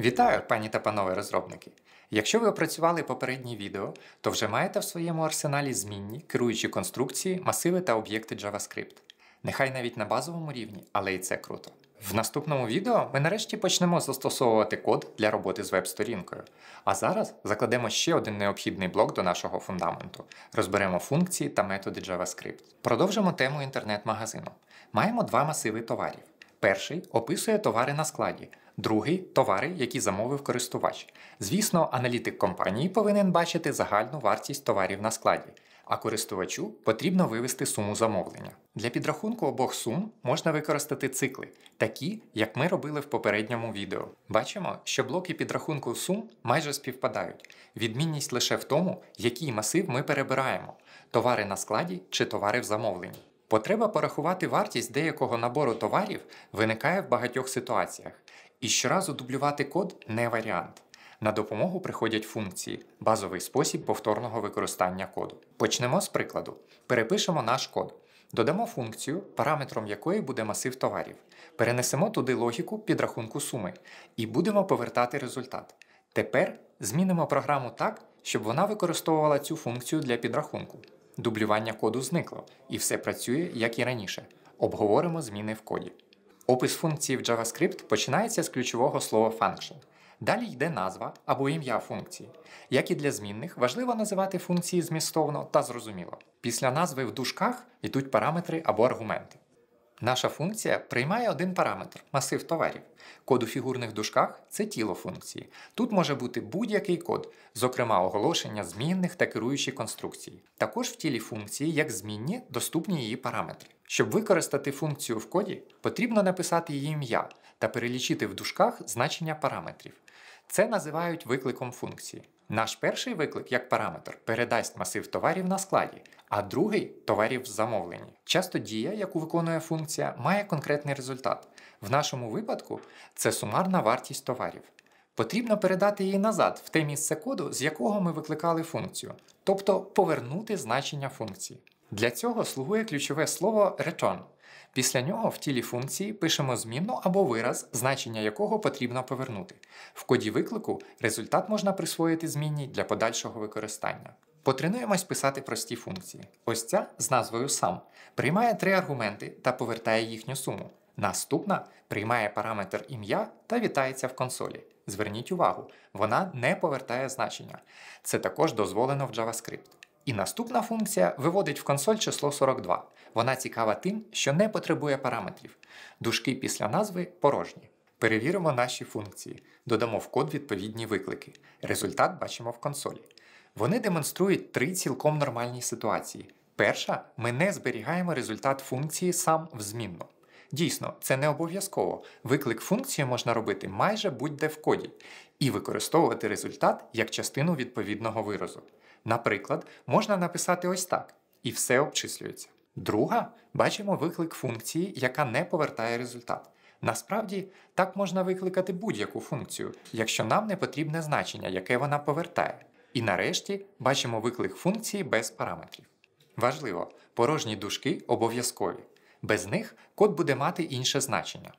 Вітаю, пані та панове розробники! Якщо ви опрацювали попереднє відео, то вже маєте в своєму арсеналі змінні, керуючі конструкції, масиви та об'єкти JavaScript. Нехай навіть на базовому рівні, але і це круто. В наступному відео ми нарешті почнемо застосовувати код для роботи з веб-сторінкою. А зараз закладемо ще один необхідний блок до нашого фундаменту, розберемо функції та методи JavaScript. Продовжимо тему інтернет-магазину. Маємо два масиви товарів. Перший описує товари на складі, другий товари, які замовив користувач. Звісно, аналітик компанії повинен бачити загальну вартість товарів на складі а користувачу потрібно вивести суму замовлення. Для підрахунку обох сум можна використати цикли, такі, як ми робили в попередньому відео. Бачимо, що блоки підрахунку сум майже співпадають. Відмінність лише в тому, який масив ми перебираємо товари на складі чи товари в замовленні. Потреба порахувати вартість деякого набору товарів виникає в багатьох ситуаціях, і щоразу дублювати код не варіант. На допомогу приходять функції, базовий спосіб повторного використання коду. Почнемо з прикладу. Перепишемо наш код. Додамо функцію, параметром якої буде масив товарів. Перенесемо туди логіку підрахунку суми і будемо повертати результат. Тепер змінимо програму так, щоб вона використовувала цю функцію для підрахунку. Дублювання коду зникло, і все працює, як і раніше. Обговоримо зміни в коді. Опис функції в JavaScript починається з ключового слова function. Далі йде назва або ім'я функції. Як і для змінних, важливо називати функції змістовно та зрозуміло. Після назви в дужках йдуть параметри або аргументи. Наша функція приймає один параметр масив товарів. Код у фігурних дужках – це тіло функції. Тут може бути будь-який код, зокрема оголошення змінних та керуючі конструкції. Також в тілі функції, як змінні, доступні її параметри. Щоб використати функцію в коді, потрібно написати її ім'я та перелічити в дужках значення параметрів. Це називають викликом функції. Наш перший виклик як параметр передасть масив товарів на складі, а другий товарів в замовленні. Часто дія, яку виконує функція, має конкретний результат. В нашому випадку це сумарна вартість товарів. Потрібно передати її назад в те місце коду, з якого ми викликали функцію, тобто повернути значення функції. Для цього слугує ключове слово return. Після нього в тілі функції пишемо змінну або вираз, значення якого потрібно повернути. В коді виклику результат можна присвоїти змінній для подальшого використання. Потренуємось писати прості функції. Ось ця з назвою сам приймає три аргументи та повертає їхню суму. Наступна приймає параметр ім'я та вітається в консолі. Зверніть увагу, вона не повертає значення. Це також дозволено в JavaScript. І наступна функція виводить в консоль число 42. Вона цікава тим, що не потребує параметрів. Дужки після назви порожні. Перевіримо наші функції, додамо в код відповідні виклики. Результат бачимо в консолі. Вони демонструють три цілком нормальні ситуації. Перша, ми не зберігаємо результат функції сам в змінну. Дійсно, це не обов'язково. Виклик функції можна робити майже будь-де в коді, і використовувати результат як частину відповідного виразу. Наприклад, можна написати ось так, і все обчислюється. Друга, бачимо виклик функції, яка не повертає результат. Насправді, так можна викликати будь-яку функцію, якщо нам не потрібне значення, яке вона повертає. І нарешті бачимо виклик функції без параметрів. Важливо, порожні дужки обов'язкові. Без них код буде мати інше значення.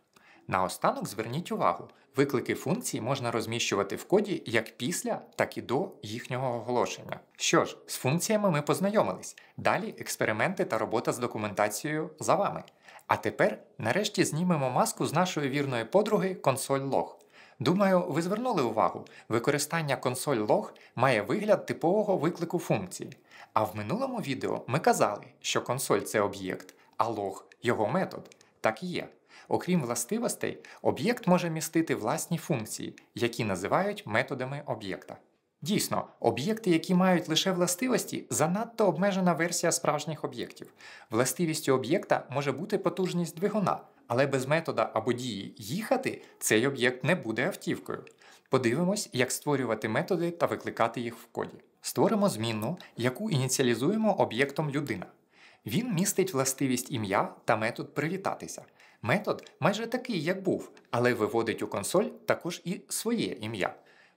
Наостанок зверніть увагу, виклики функції можна розміщувати в коді як після, так і до їхнього оголошення. Що ж, з функціями ми познайомились. Далі експерименти та робота з документацією за вами. А тепер, нарешті, знімемо маску з нашої вірної подруги консоль лог. Думаю, ви звернули увагу, використання консоль log має вигляд типового виклику функції. А в минулому відео ми казали, що консоль це об'єкт, а лог його метод. Так і є. Окрім властивостей, об'єкт може містити власні функції, які називають методами об'єкта. Дійсно, об'єкти, які мають лише властивості, занадто обмежена версія справжніх об'єктів. Властивістю об'єкта може бути потужність двигуна, але без метода або дії їхати цей об'єкт не буде автівкою. Подивимось, як створювати методи та викликати їх в коді. Створимо змінну, яку ініціалізуємо об'єктом людина. Він містить властивість ім'я та метод привітатися. Метод майже такий, як був, але виводить у консоль також і своє ім'я.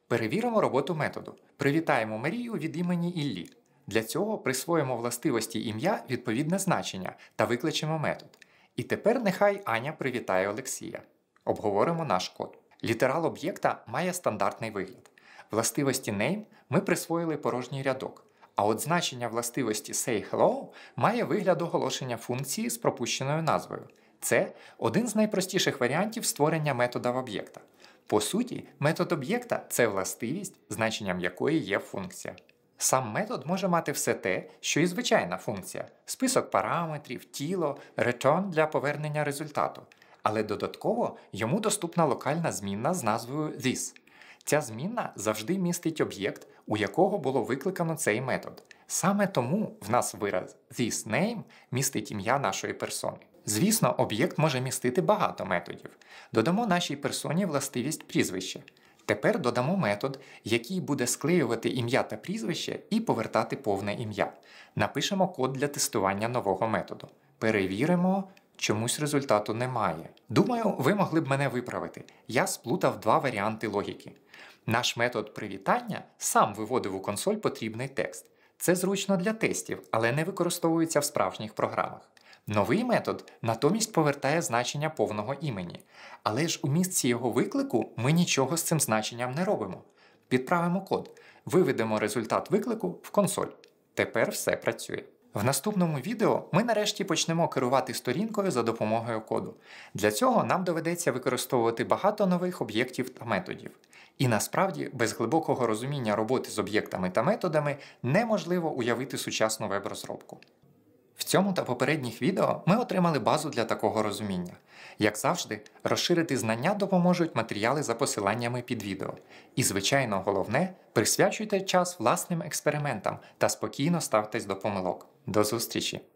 Перевіримо роботу методу. Привітаємо Марію від імені Іллі. Для цього присвоїмо властивості ім'я відповідне значення та викличемо метод. І тепер нехай Аня привітає Олексія. Обговоримо наш код. Літерал об'єкта має стандартний вигляд. Властивості name ми присвоїли порожній рядок, а от значення властивості say hello має вигляд оголошення функції з пропущеною назвою. Це один з найпростіших варіантів створення метода в об'єкта. По суті, метод об'єкта це властивість, значенням якої є функція. Сам метод може мати все те, що і звичайна функція список параметрів, тіло, return для повернення результату. Але додатково йому доступна локальна змінна з назвою this. Ця змінна завжди містить об'єкт, у якого було викликано цей метод. Саме тому в нас вираз this name містить ім'я нашої персони. Звісно, об'єкт може містити багато методів. Додамо нашій персоні властивість прізвища. Тепер додамо метод, який буде склеювати ім'я та прізвище і повертати повне ім'я. Напишемо код для тестування нового методу. Перевіримо, чомусь результату немає. Думаю, ви могли б мене виправити. Я сплутав два варіанти логіки. Наш метод привітання сам виводив у консоль потрібний текст. Це зручно для тестів, але не використовується в справжніх програмах. Новий метод натомість повертає значення повного імені, але ж у місці його виклику ми нічого з цим значенням не робимо. Підправимо код, виведемо результат виклику в консоль. Тепер все працює. В наступному відео ми нарешті почнемо керувати сторінкою за допомогою коду. Для цього нам доведеться використовувати багато нових об'єктів та методів. І насправді, без глибокого розуміння роботи з об'єктами та методами неможливо уявити сучасну веб-розробку. В цьому та попередніх відео ми отримали базу для такого розуміння. Як завжди, розширити знання допоможуть матеріали за посиланнями під відео. І, звичайно, головне, присвячуйте час власним експериментам та спокійно ставтесь до помилок. До зустрічі!